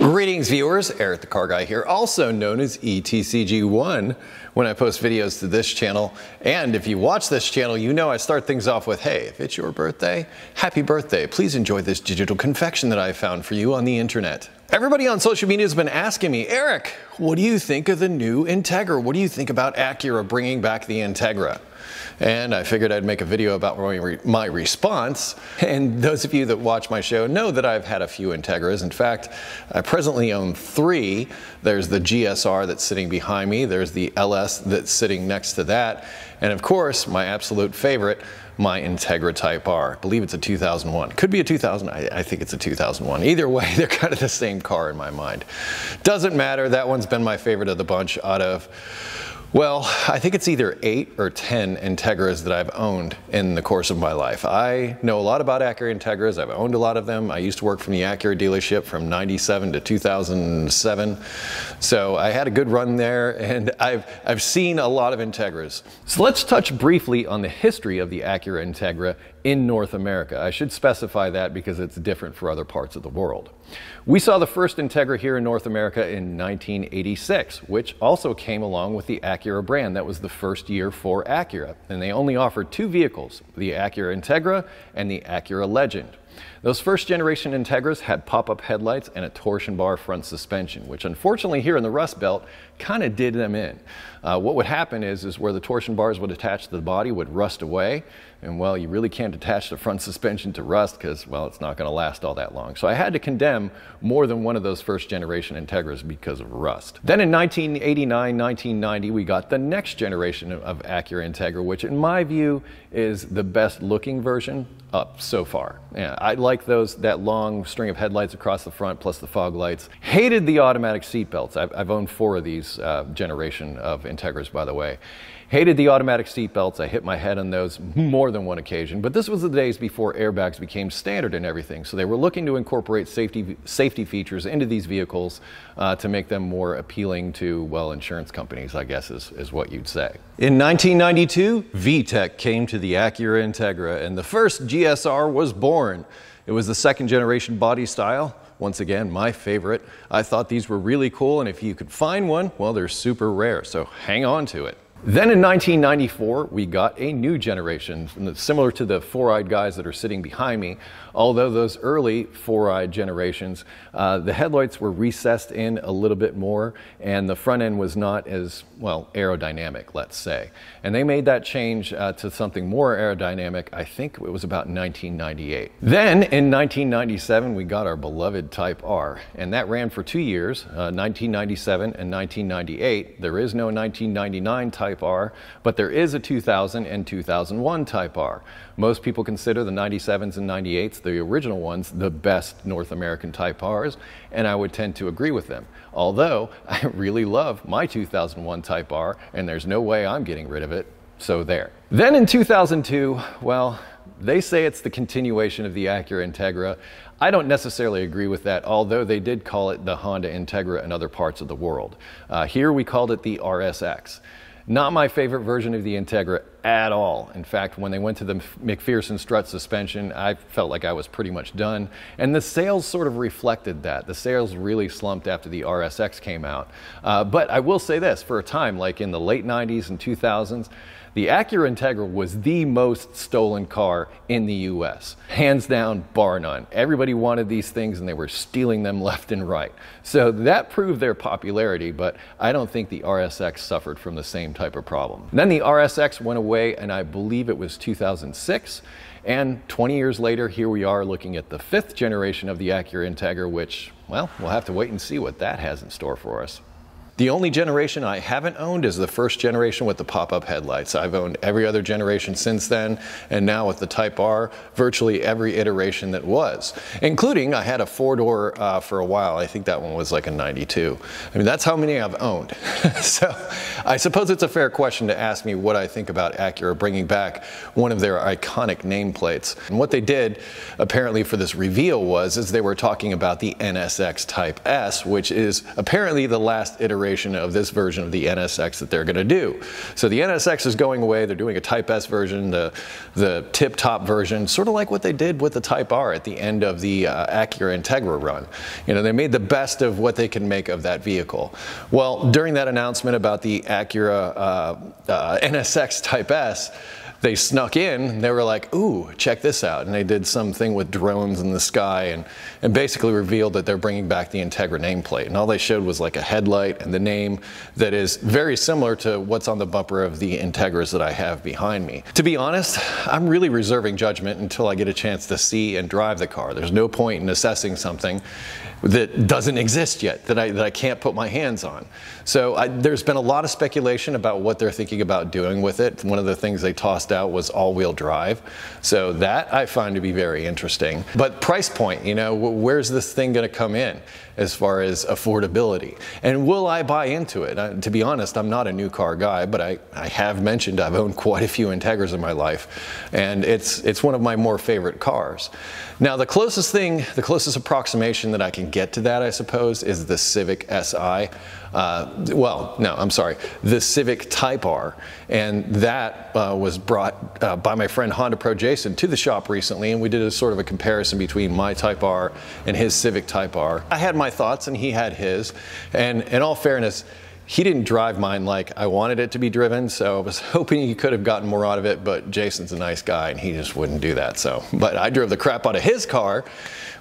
Greetings viewers, Eric the Car Guy here, also known as ETCG1 when I post videos to this channel. And if you watch this channel, you know I start things off with, hey, if it's your birthday, happy birthday. Please enjoy this digital confection that I found for you on the internet. Everybody on social media has been asking me, Eric, what do you think of the new Integra? What do you think about Acura bringing back the Integra? And I figured I'd make a video about my, response. And those of you that watch my show know that I've had a few Integras. In fact, I presently own three. There's the GSR that's sitting behind me. There's the LS that's sitting next to that. And of course, my absolute favorite, my Integra Type R. I believe it's a 2001. Could be a 2000. I, I, think it's a 2001. Either way, they're kind of the same car in my mind. Doesn't matter. That one's been my favorite of the bunch out of well, I think it's either eight or 10 Integras that I've owned in the course of my life. I know a lot about Acura Integras. I've owned a lot of them. I used to work from the Acura dealership from 97 to 2007. So I had a good run there and I've, I've seen a lot of Integras. So let's touch briefly on the history of the Acura Integra in North America. I should specify that because it's different for other parts of the world. We saw the first Integra here in North America in 1986, which also came along with the Acura brand. That was the first year for Acura, and they only offered two vehicles, the Acura Integra and the Acura Legend. Those first generation Integras had pop up headlights and a torsion bar front suspension, which unfortunately here in the Rust Belt kind of did them in. Uh, what would happen is, is where the torsion bars would attach to the body would rust away, and well, you really can't attach the front suspension to rust because, well, it's not going to last all that long. So I had to condemn more than one of those first generation Integras because of rust. Then in 1989, 1990, we got the next generation of Acura Integra, which in my view is the best looking version up so far. Yeah, I like those that long string of headlights across the front plus the fog lights. Hated the automatic seatbelts. I've, I've owned four of these uh, generation of Integras, by the way. Hated the automatic seatbelts. I hit my head on those more than one occasion. But this was the days before airbags became standard in everything. So they were looking to incorporate safety safety features into these vehicles uh, to make them more appealing to well insurance companies. I guess is is what you'd say. In 1992, VTEC came to the Acura Integra, and the first GSR was born. It was the second generation body style. Once again, my favorite. I thought these were really cool, and if you could find one, well, they're super rare, so hang on to it. Then in 1994, we got a new generation, similar to the four eyed guys that are sitting behind me. Although those early four eyed generations, uh, the headlights were recessed in a little bit more, and the front end was not as, well, aerodynamic, let's say. And they made that change uh, to something more aerodynamic, I think it was about 1998. Then in 1997, we got our beloved Type R, and that ran for two years uh, 1997 and 1998. There is no 1999 Type Type R, but there is a 2000 and 2001 Type R. Most people consider the 97s and 98s, the original ones, the best North American Type Rs, and I would tend to agree with them. Although I really love my 2001 Type R, and there's no way I'm getting rid of it, so there. Then in 2002, well, they say it's the continuation of the Acura Integra. I don't necessarily agree with that, although they did call it the Honda Integra in other parts of the world. Uh, here we called it the RSX. Not my favorite version of the Integra at all. In fact, when they went to the McPherson strut suspension, I felt like I was pretty much done. And the sales sort of reflected that. The sales really slumped after the RSX came out. Uh, but I will say this for a time, like in the late 90s and 2000s, the Acura Integra was the most stolen car in the US, hands down, bar none. Everybody wanted these things and they were stealing them left and right. So that proved their popularity, but I don't think the RSX suffered from the same type of problem. Then the RSX went away, and I believe it was 2006. And 20 years later, here we are looking at the fifth generation of the Acura Integra, which, well, we'll have to wait and see what that has in store for us. The only generation I haven't owned is the first generation with the pop-up headlights. I've owned every other generation since then, and now with the Type R, virtually every iteration that was, including I had a four-door uh, for a while. I think that one was like a 92. I mean, that's how many I've owned. so I suppose it's a fair question to ask me what I think about Acura bringing back one of their iconic nameplates. And what they did, apparently for this reveal was, is they were talking about the NSX Type S, which is apparently the last iteration iteration of this version of the NSX that they're going to do. So the NSX is going away. They're doing a Type S version, the, the tip-top version, sort of like what they did with the Type R at the end of the uh, Acura Integra run. You know, they made the best of what they can make of that vehicle. Well, during that announcement about the Acura uh, uh, NSX Type S, they snuck in they were like, ooh, check this out. And they did something with drones in the sky and, and basically revealed that they're bringing back the Integra nameplate. And all they showed was like a headlight and the name that is very similar to what's on the bumper of the Integras that I have behind me. To be honest, I'm really reserving judgment until I get a chance to see and drive the car. There's no point in assessing something that doesn't exist yet, that I, that I can't put my hands on. So I, there's been a lot of speculation about what they're thinking about doing with it. One of the things they tossed out was all-wheel drive. So that I find to be very interesting. But price point, you know, where's this thing going to come in as far as affordability? And will I buy into it? I, to be honest, I'm not a new car guy, but I, I have mentioned I've owned quite a few Integras in my life, and it's, it's one of my more favorite cars. Now, the closest thing, the closest approximation that I can get to that, I suppose, is the Civic Si. Uh, well, no, I'm sorry, the Civic Type R. And that uh, was brought uh, by my friend Honda Pro Jason to the shop recently, and we did a sort of a comparison between my Type R and his Civic Type R. I had my thoughts, and he had his. And in all fairness, he didn't drive mine like I wanted it to be driven, so I was hoping he could have gotten more out of it, but Jason's a nice guy and he just wouldn't do that. So, but I drove the crap out of his car.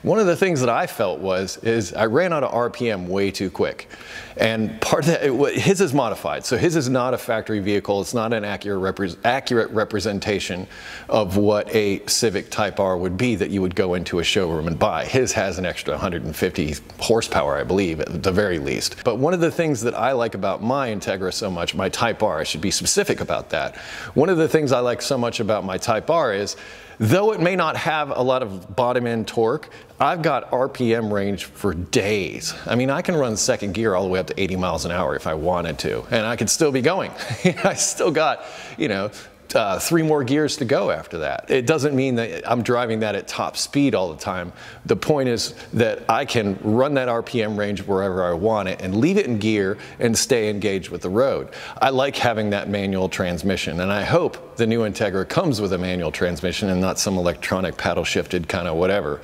One of the things that I felt was is I ran out of RPM way too quick. And part of that, it, his is modified. So his is not a factory vehicle. It's not an accurate, repre accurate representation of what a Civic Type R would be that you would go into a showroom and buy. His has an extra 150 horsepower, I believe, at the very least. But one of the things that I like like about my Integra so much, my Type R, I should be specific about that. One of the things I like so much about my Type R is, though it may not have a lot of bottom end torque, I've got RPM range for days. I mean, I can run second gear all the way up to 80 miles an hour if I wanted to, and I could still be going. I still got, you know, uh, three more gears to go after that. It doesn't mean that I'm driving that at top speed all the time. The point is that I can run that RPM range wherever I want it and leave it in gear and stay engaged with the road. I like having that manual transmission, and I hope the new Integra comes with a manual transmission and not some electronic paddle shifted kind of whatever.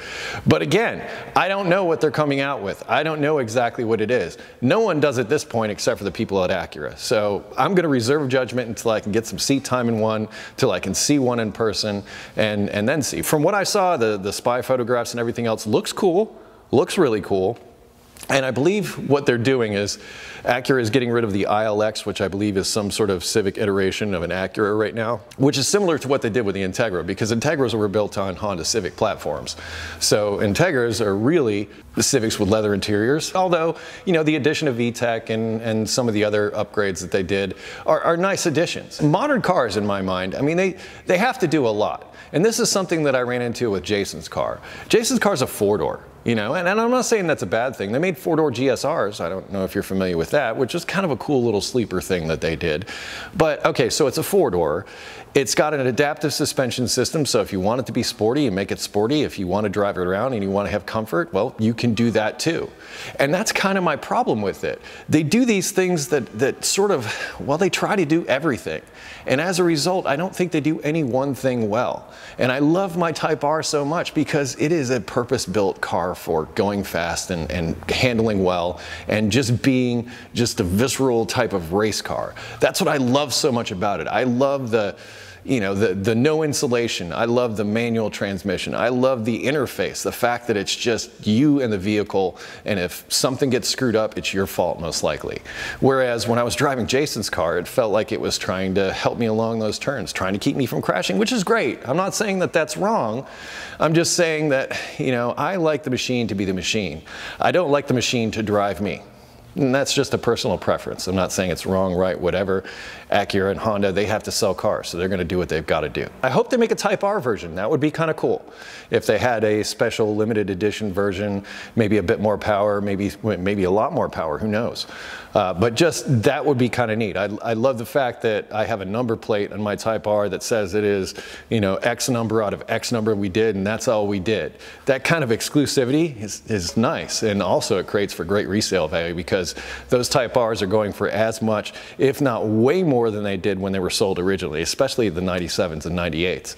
But again, I don't know what they're coming out with. I don't know exactly what it is. No one does at this point except for the people at Acura. So I'm going to reserve judgment until I can get some seat time in one, until I can see one in person and, and then see. From what I saw, the, the spy photographs and everything else looks cool, looks really cool. And I believe what they're doing is Acura is getting rid of the ILX, which I believe is some sort of civic iteration of an Acura right now, which is similar to what they did with the Integra because Integras were built on Honda Civic platforms. So Integras are really the Civics with leather interiors, although, you know, the addition of VTEC and, and some of the other upgrades that they did are, are nice additions. Modern cars, in my mind, I mean, they, they have to do a lot. And this is something that I ran into with Jason's car. Jason's car is a four-door. You know, and, and I'm not saying that's a bad thing. They made four door GSRs. I don't know if you're familiar with that, which is kind of a cool little sleeper thing that they did. But okay, so it's a four door. It's got an adaptive suspension system, so if you want it to be sporty, you make it sporty. If you want to drive it around and you want to have comfort, well, you can do that too. And that's kind of my problem with it. They do these things that, that sort of, well, they try to do everything. And as a result, I don't think they do any one thing well. And I love my Type R so much because it is a purpose built car for going fast and, and handling well and just being just a visceral type of race car. That's what I love so much about it. I love the you know, the, the no insulation. I love the manual transmission. I love the interface, the fact that it's just you and the vehicle, and if something gets screwed up, it's your fault most likely. Whereas when I was driving Jason's car, it felt like it was trying to help me along those turns, trying to keep me from crashing, which is great. I'm not saying that that's wrong. I'm just saying that, you know, I like the machine to be the machine. I don't like the machine to drive me. And that's just a personal preference. I'm not saying it's wrong, right, whatever. Acura and Honda, they have to sell cars, so they're going to do what they've got to do. I hope they make a Type R version. That would be kind of cool. If they had a special limited edition version, maybe a bit more power, maybe maybe a lot more power, who knows. Uh, but just that would be kind of neat. I, I love the fact that I have a number plate on my Type R that says it is, you know, X number out of X number we did, and that's all we did. That kind of exclusivity is, is nice, and also it creates for great resale value because because those Type Rs are going for as much, if not way more than they did when they were sold originally, especially the 97s and 98s.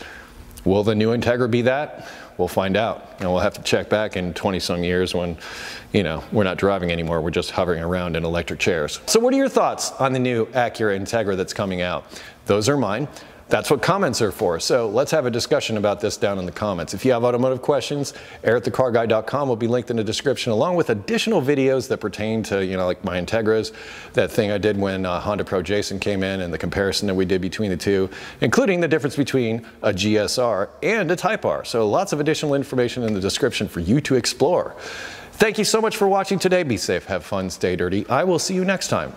Will the new Integra be that? We'll find out. And we'll have to check back in 20 some years when, you know, we're not driving anymore. We're just hovering around in electric chairs. So what are your thoughts on the new Acura Integra that's coming out? Those are mine. That's what comments are for. So let's have a discussion about this down in the comments. If you have automotive questions, airatthecarguy.com will be linked in the description along with additional videos that pertain to, you know, like my Integras, that thing I did when uh, Honda Pro Jason came in and the comparison that we did between the two, including the difference between a GSR and a Type R. So lots of additional information in the description for you to explore. Thank you so much for watching today. Be safe, have fun, stay dirty. I will see you next time.